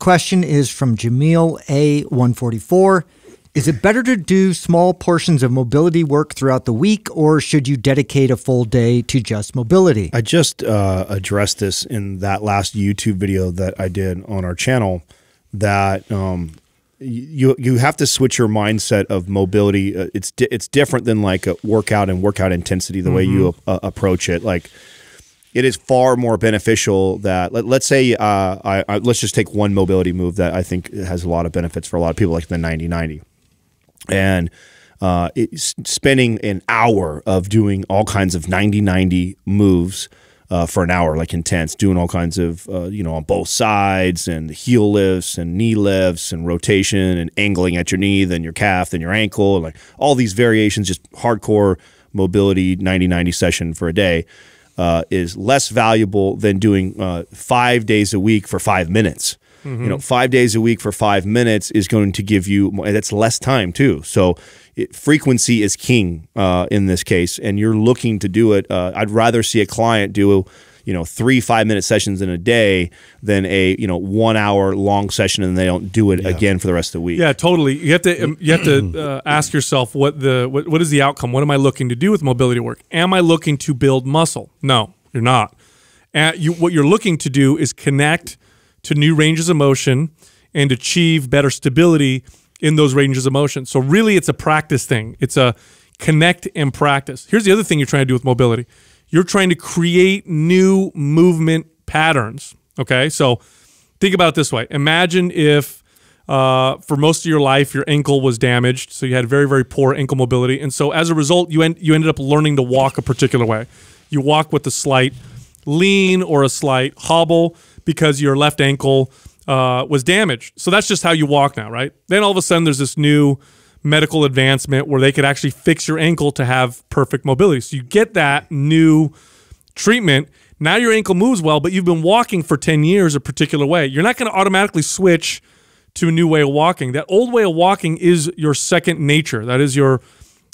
Question is from Jameel A144. Is it better to do small portions of mobility work throughout the week, or should you dedicate a full day to just mobility? I just uh, addressed this in that last YouTube video that I did on our channel. That um, you you have to switch your mindset of mobility. Uh, it's di it's different than like a workout and workout intensity. The mm -hmm. way you uh, approach it, like it is far more beneficial that let, us say uh, I, I, let's just take one mobility move that I think has a lot of benefits for a lot of people, like the 90-90. and uh, it, spending an hour of doing all kinds of 90-90 moves. Uh, for an hour, like intense, doing all kinds of, uh, you know, on both sides and heel lifts and knee lifts and rotation and angling at your knee, then your calf, then your ankle, and like all these variations, just hardcore mobility 90 90 session for a day uh, is less valuable than doing uh, five days a week for five minutes. Mm -hmm. You know, mm-hmm. five days a week for five minutes is going to give you that's less time too. So it, frequency is king uh, in this case, and you're looking to do it. Uh, I'd rather see a client do you know three five minute sessions in a day than a you know one hour long session and they don't do it yeah. again for the rest of the week yeah totally you have to um, you have to uh, ask yourself what the what, what is the outcome what am i looking to do with mobility work am i looking to build muscle no you're not you, what you're looking to do is connect to new ranges of motion and achieve better stability in those ranges of motion so really it's a practice thing it's a connect and practice here's the other thing you're trying to do with mobility you're trying to create new movement patterns. Okay. So think about it this way Imagine if uh, for most of your life your ankle was damaged. So you had very, very poor ankle mobility. And so as a result, you, en- you ended up learning to walk a particular way. You walk with a slight lean or a slight hobble because your left ankle uh, was damaged. So that's just how you walk now, right? Then all of a sudden there's this new medical advancement where they could actually fix your ankle to have perfect mobility. So you get that new treatment. Now your ankle moves well, but you've been walking for 10 years a particular way. You're not going to automatically switch to a new way of walking. That old way of walking is your second nature. That is your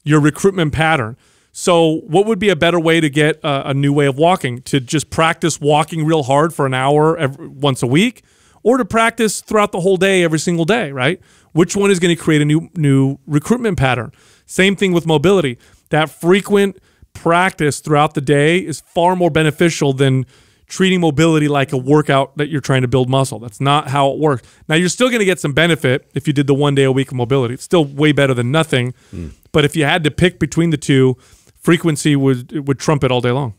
your recruitment pattern. So, what would be a better way to get a, a new way of walking? To just practice walking real hard for an hour every, once a week? or to practice throughout the whole day every single day, right? Which one is going to create a new new recruitment pattern? Same thing with mobility. That frequent practice throughout the day is far more beneficial than treating mobility like a workout that you're trying to build muscle. That's not how it works. Now you're still going to get some benefit if you did the one day a week of mobility. It's still way better than nothing. Mm. But if you had to pick between the two, frequency would would trump it all day long.